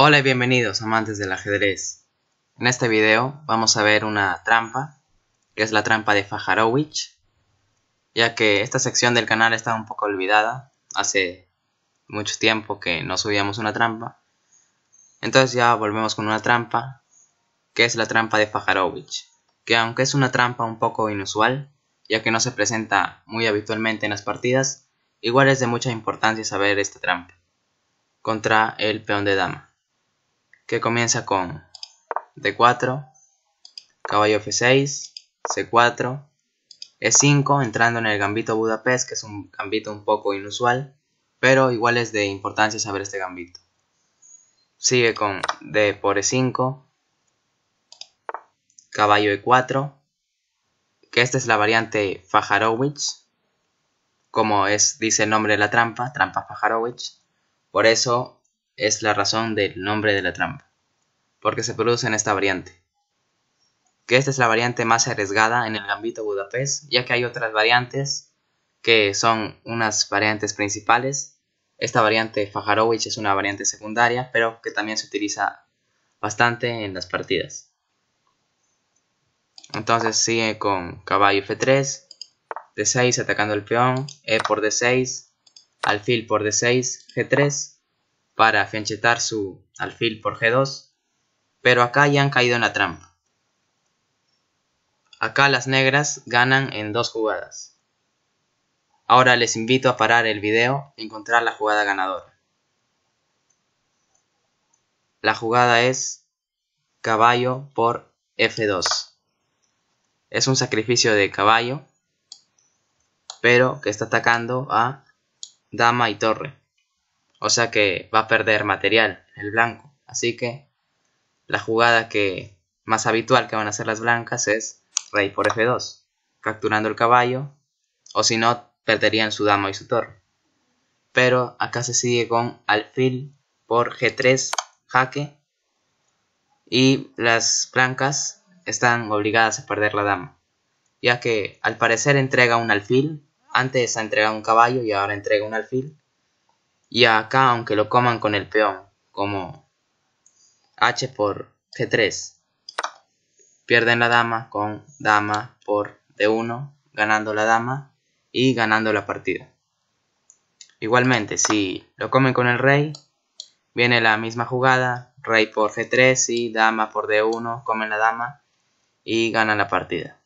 Hola y bienvenidos amantes del ajedrez. En este video vamos a ver una trampa, que es la trampa de Fajarowicz, ya que esta sección del canal está un poco olvidada, hace mucho tiempo que no subíamos una trampa, entonces ya volvemos con una trampa, que es la trampa de Fajarowicz, que aunque es una trampa un poco inusual, ya que no se presenta muy habitualmente en las partidas, igual es de mucha importancia saber esta trampa, contra el peón de dama que comienza con D4, caballo F6, C4, E5, entrando en el gambito Budapest, que es un gambito un poco inusual, pero igual es de importancia saber este gambito. Sigue con D por E5, caballo E4, que esta es la variante Fajarowicz, como es, dice el nombre de la trampa, trampa Fajarowicz, por eso es la razón del nombre de la trampa, porque se produce en esta variante. Que esta es la variante más arriesgada en el gambito Budapest, ya que hay otras variantes que son unas variantes principales. Esta variante Fajarowicz es una variante secundaria, pero que también se utiliza bastante en las partidas. Entonces sigue con caballo F3, D6 atacando el peón, E por D6, alfil por D6, G3 para fianchetar su alfil por G2, pero acá ya han caído en la trampa. Acá las negras ganan en dos jugadas. Ahora les invito a parar el video y encontrar la jugada ganadora. La jugada es caballo por F2. Es un sacrificio de caballo, pero que está atacando a dama y torre. O sea que va a perder material el blanco. Así que la jugada que más habitual que van a hacer las blancas es rey por f2, capturando el caballo, o si no, perderían su dama y su torre. Pero acá se sigue con alfil por g3, jaque, y las blancas están obligadas a perder la dama, ya que al parecer entrega un alfil, antes ha entregado un caballo y ahora entrega un alfil, y acá, aunque lo coman con el peón, como h por g3, pierden la dama con dama por d1, ganando la dama y ganando la partida. Igualmente, si lo comen con el rey, viene la misma jugada, rey por g3 y dama por d1, comen la dama y ganan la partida.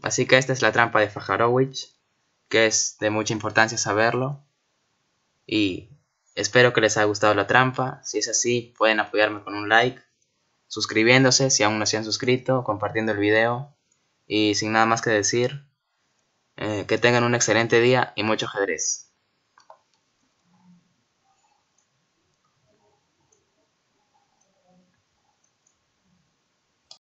Así que esta es la trampa de Fajarowicz, que es de mucha importancia saberlo, y espero que les haya gustado la trampa. Si es así, pueden apoyarme con un like, suscribiéndose si aún no se han suscrito, compartiendo el video. Y sin nada más que decir, eh, que tengan un excelente día y mucho ajedrez.